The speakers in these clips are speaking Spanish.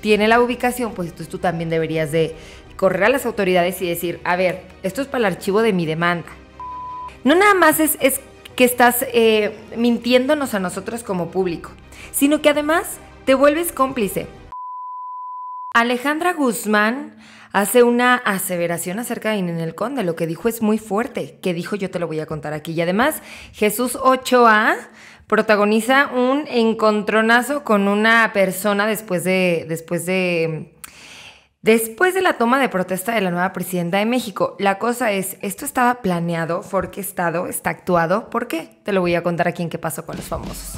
tiene la ubicación, pues entonces tú también deberías de correr a las autoridades y decir, a ver, esto es para el archivo de mi demanda. No nada más es, que estás eh, mintiéndonos a nosotros como público, sino que además te vuelves cómplice Alejandra Guzmán hace una aseveración acerca de El Conde. Lo que dijo es muy fuerte. Que dijo yo te lo voy a contar aquí. Y además, Jesús 8A protagoniza un encontronazo con una persona después de. después de. Después de la toma de protesta de la nueva presidenta de México, la cosa es, esto estaba planeado, forquestado, está actuado. ¿Por qué? Te lo voy a contar aquí en qué pasó con los famosos.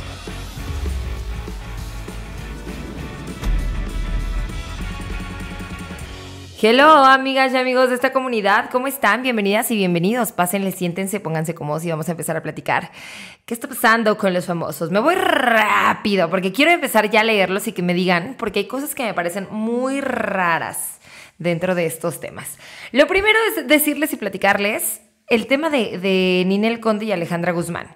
Hello, amigas y amigos de esta comunidad, ¿cómo están? Bienvenidas y bienvenidos. Pásenle, siéntense, pónganse cómodos y vamos a empezar a platicar. ¿Qué está pasando con los famosos? Me voy rápido porque quiero empezar ya a leerlos y que me digan, porque hay cosas que me parecen muy raras dentro de estos temas. Lo primero es decirles y platicarles el tema de, Ninel Conde y Alejandra Guzmán.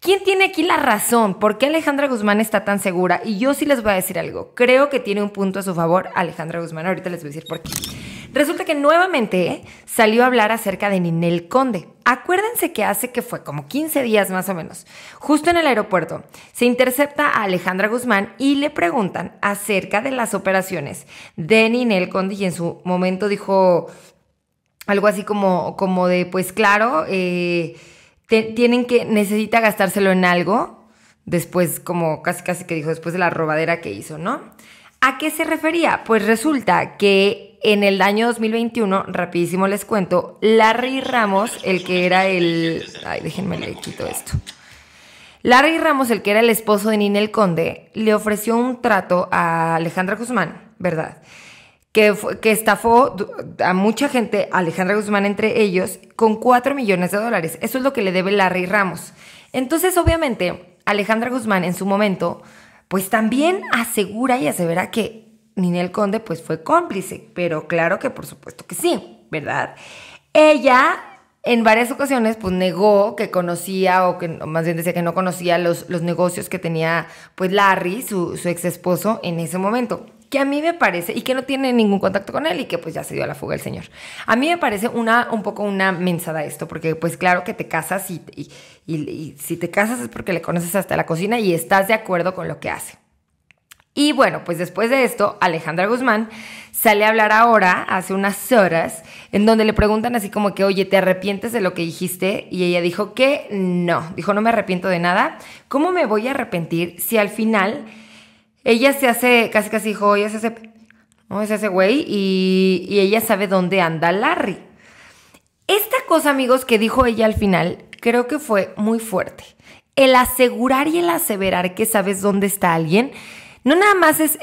¿Quién tiene aquí la razón? ¿Por qué Alejandra Guzmán está tan segura? Y yo sí les voy a decir algo. Creo que tiene un punto a su favor Alejandra Guzmán. Ahorita les voy a decir por qué. Resulta que nuevamente salió a hablar acerca de Ninel Conde. Acuérdense que hace que fue como 15 días más o menos, justo en el aeropuerto, se intercepta a Alejandra Guzmán y le preguntan acerca de las operaciones de Ninel Conde y en su momento dijo algo así como, como de, pues claro, eh, tienen que, necesita gastárselo en algo, después como casi casi que dijo, después de la robadera que hizo, ¿no? ¿A qué se refería? Pues resulta que en el año 2021, rapidísimo les cuento, Larry Ramos, el que era el... Ay, déjenme le quito esto. Larry Ramos, el que era el esposo de Ninel Conde, le ofreció un trato a Alejandra Guzmán, ¿verdad? Que, que estafó a mucha gente, Alejandra Guzmán entre ellos, con 4 millones de dólares. Eso es lo que le debe Larry Ramos. Entonces, obviamente, Alejandra Guzmán en su momento, pues también asegura y asevera que Ninel Conde pues fue cómplice, pero claro que por supuesto que sí, ¿verdad? Ella en varias ocasiones pues negó que conocía o que más bien decía que no conocía los, los negocios que tenía pues Larry, su, ex esposo en ese momento que a mí me parece, y que no tiene ningún contacto con él y que pues ya se dio a la fuga el señor. A mí me parece una, un poco una mensada esto, porque pues claro que te casas y si te casas es porque le conoces hasta la cocina y estás de acuerdo con lo que hace. Y bueno, pues después de esto, Alejandra Guzmán sale a hablar ahora, hace unas horas, en donde le preguntan así como que, oye, ¿te arrepientes de lo que dijiste? Y ella dijo que no, dijo, no me arrepiento de nada. ¿Cómo me voy a arrepentir si al final ella se hace, casi casi dijo, oye se hace, se hace güey y, y ella sabe dónde anda Larry? Esta cosa, amigos, que dijo ella al final, creo que fue muy fuerte. El asegurar y el aseverar que sabes dónde está alguien no nada más es,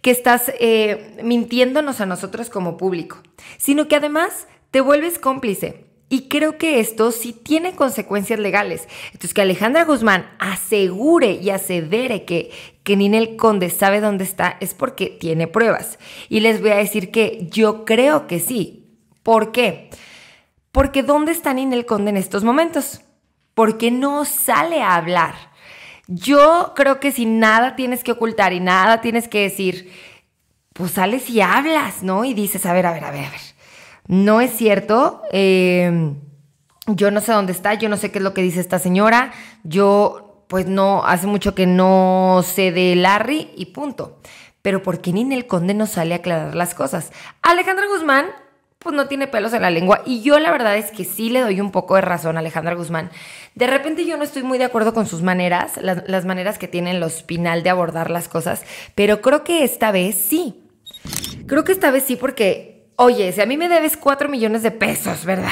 que estás eh, mintiéndonos a nosotros como público, sino que además te vuelves cómplice. Y creo que esto sí tiene consecuencias legales. Entonces, que Alejandra Guzmán asegure y asevere que, que Ninel Conde sabe dónde está es porque tiene pruebas. Y les voy a decir que yo creo que sí. ¿Por qué? Porque ¿dónde está Ninel Conde en estos momentos? Porque no sale a hablar yo creo que si nada tienes que ocultar y nada tienes que decir, pues sales y hablas, ¿no? Y dices, a ver, a ver, a ver, a ver. No es cierto. Em, yo no sé dónde está, yo no sé qué es lo que dice esta señora. Yo, pues no, hace mucho que no sé de Larry y punto. Pero ¿por qué el Conde no sale a aclarar las cosas? Alejandra Guzmán pues no tiene pelos en la lengua. Y yo la verdad es que sí le doy un poco de razón a Alejandra Guzmán. De repente yo no estoy muy de acuerdo con sus maneras, las, maneras que tienen los Pinal de abordar las cosas, pero creo que esta vez sí. Creo que esta vez sí porque, oye, si a mí me debes cuatro millones de pesos, ¿verdad?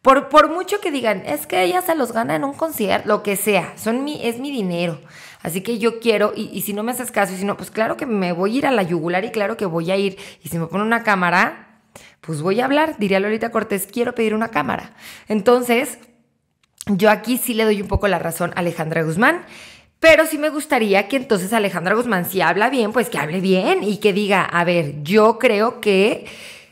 Por, por mucho que digan, es que ella se los gana en un concierto, lo que sea, son mi, es mi dinero. Así que yo quiero, y, y si no me haces caso, y si no, pues claro que me voy a ir a la yugular y claro que voy a ir. Y si me pone una cámara, pues voy a hablar, diría Lolita Cortés, quiero pedir una cámara. Entonces, yo aquí sí le doy un poco la razón a Alejandra Guzmán. Pero sí me gustaría que entonces Alejandra Guzmán, si habla bien, pues que hable bien y que diga, a ver, yo creo que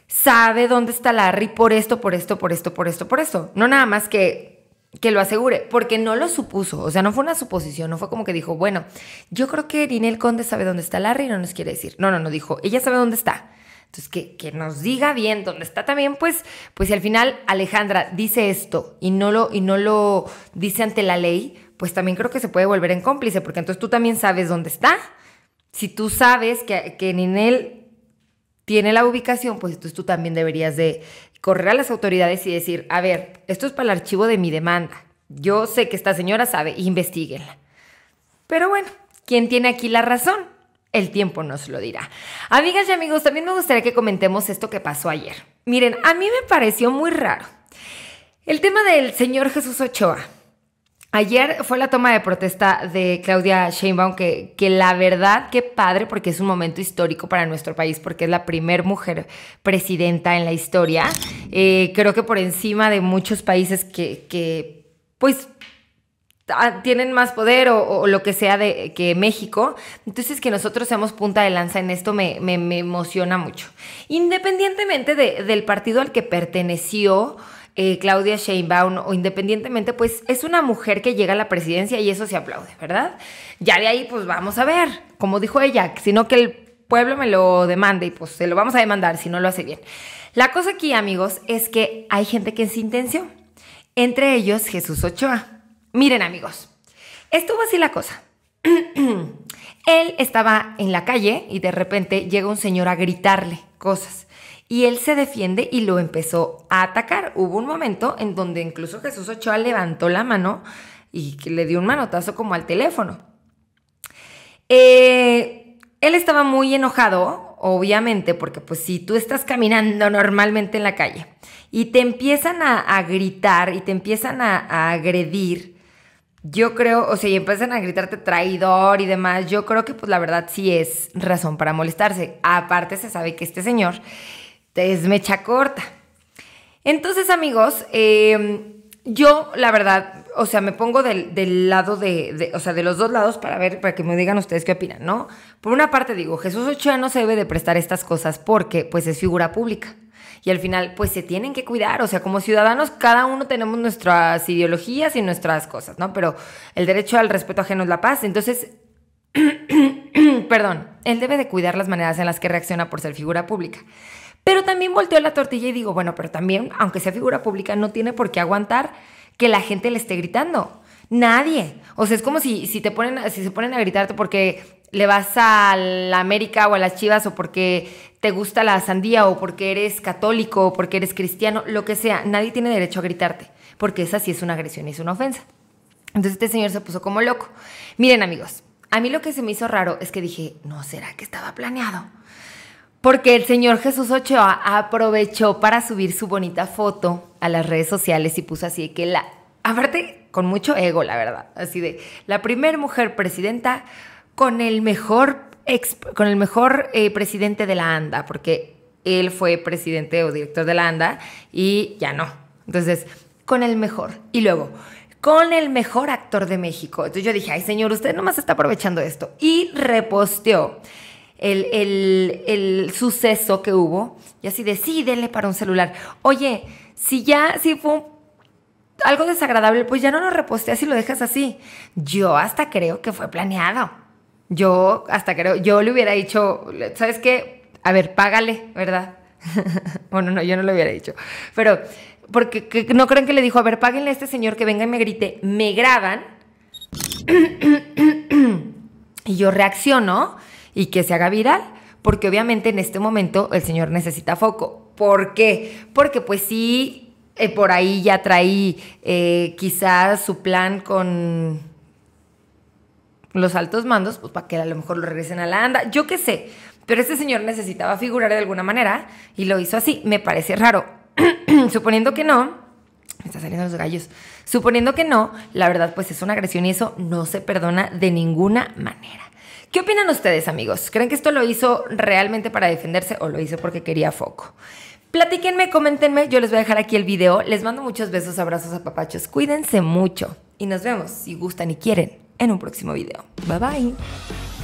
sabe dónde está Larry por esto, por esto, por esto, por esto, por esto. No nada más que, que lo asegure, porque no lo supuso, o sea, no fue una suposición, no fue como que dijo, bueno, yo creo que El Conde sabe dónde está Larry y no nos quiere decir. No, no, no dijo, ella sabe dónde está. Entonces, que, que, nos diga bien dónde está también, pues, pues si al final Alejandra dice esto y no lo, y no lo dice ante la ley, pues también creo que se puede volver en cómplice, porque entonces tú también sabes dónde está. Si tú sabes que, que Ninel tiene la ubicación, pues entonces tú también deberías de correr a las autoridades y decir, a ver, esto es para el archivo de mi demanda. Yo sé que esta señora sabe, investiguenla. Pero bueno, ¿quién tiene aquí la razón? El tiempo nos lo dirá. Amigas y amigos, también me gustaría que comentemos esto que pasó ayer. Miren, a mí me pareció muy raro. El tema del señor Jesús Ochoa. Ayer fue la toma de protesta de Claudia Sheinbaum, que, que la verdad, qué padre, porque es un momento histórico para nuestro país, porque es la primer mujer presidenta en la historia. Eh, creo que por encima de muchos países que, que pues, Ah, tienen más poder o, lo que sea de que México. Entonces que nosotros seamos punta de lanza en esto me, me, emociona mucho. Independientemente del partido al que perteneció eh, Claudia Sheinbaum o independientemente, pues es una mujer que llega a la presidencia y eso se aplaude, ¿verdad? Ya de ahí pues vamos a ver, como dijo ella, sino que el pueblo me lo demande y pues se lo vamos a demandar si no lo hace bien. La cosa aquí amigos es que hay gente que se intenció, entre ellos Jesús Ochoa Miren amigos, estuvo así la cosa. él estaba en la calle y de repente llega un señor a gritarle cosas. Y él se defiende y lo empezó a atacar. Hubo un momento en donde incluso Jesús Ochoa levantó la mano y le dio un manotazo como al teléfono. Eh, él estaba muy enojado, obviamente, porque pues si tú estás caminando normalmente en la calle y te empiezan a, gritar y te empiezan a agredir, yo creo, o sea, y empiezan a gritarte traidor y demás, yo creo que pues la verdad sí es razón para molestarse. Aparte se sabe que este señor es mecha corta. Entonces amigos, em, yo la verdad, o sea, me pongo del, lado de, de, o sea, de los dos lados para ver, para que me digan ustedes qué opinan, ¿no? Por una parte digo, Jesús Ochoa no se debe de prestar estas cosas porque pues es figura pública y al final pues se tienen que cuidar, o sea, como ciudadanos cada uno tenemos nuestras ideologías y nuestras cosas, ¿no? Pero el derecho al respeto ajeno es la paz, entonces, perdón, él debe de cuidar las maneras en las que reacciona por ser figura pública. Pero también volteó la tortilla y digo, bueno, pero también, aunque sea figura pública, no tiene por qué aguantar que la gente le esté gritando. Nadie. O sea, es como si, si, te ponen, si se ponen a gritarte porque le vas a la América o a las Chivas o porque te gusta la sandía o porque eres católico o porque eres cristiano, lo que sea, nadie tiene derecho a gritarte, porque esa sí es una agresión y es una ofensa. Entonces este señor se puso como loco. Miren amigos, a mí lo que se me hizo raro es que dije, no será que estaba planeado. Porque el señor Jesús Ochoa aprovechó para subir su bonita foto a las redes sociales y puso así que la... Aparte, con mucho ego, la verdad. Así de, la primera mujer presidenta con el mejor, con el mejor eh, presidente de la ANDA, porque él fue presidente o director de la ANDA y ya no. Entonces, con el mejor. Y luego, con el mejor actor de México. Entonces yo dije, ay señor, usted nomás está aprovechando esto. Y reposteó el, el, el suceso que hubo. Y así de, para un celular. Oye, si ya, si fue un algo desagradable, pues ya no lo reposteas y lo dejas así. Yo hasta creo que fue planeado. Yo hasta creo, yo le hubiera dicho, ¿sabes qué? A ver, págale, ¿verdad? bueno, no, yo no lo hubiera dicho. Pero, porque no creen que le dijo, a ver, páguenle a este señor que venga y me grite, me graban. y yo reacciono y que se haga viral. Porque obviamente en este momento el señor necesita foco. ¿Por qué? Porque pues sí, eh, por ahí ya traí eh, quizás su plan con los altos mandos, pues para que a lo mejor lo regresen a la anda, yo qué sé, pero este señor necesitaba figurar de alguna manera y lo hizo así, me parece raro. Suponiendo que no, me están saliendo los gallos. Suponiendo que no, la verdad pues es una agresión y eso no se perdona de ninguna manera. ¿Qué opinan ustedes amigos? ¿Creen que esto lo hizo realmente para defenderse o lo hizo porque quería foco? Platíquenme, comentenme. yo les voy a dejar aquí el video. Les mando muchos besos, abrazos a papachos. Cuídense mucho y nos vemos si gustan y quieren en un próximo video. Bye bye.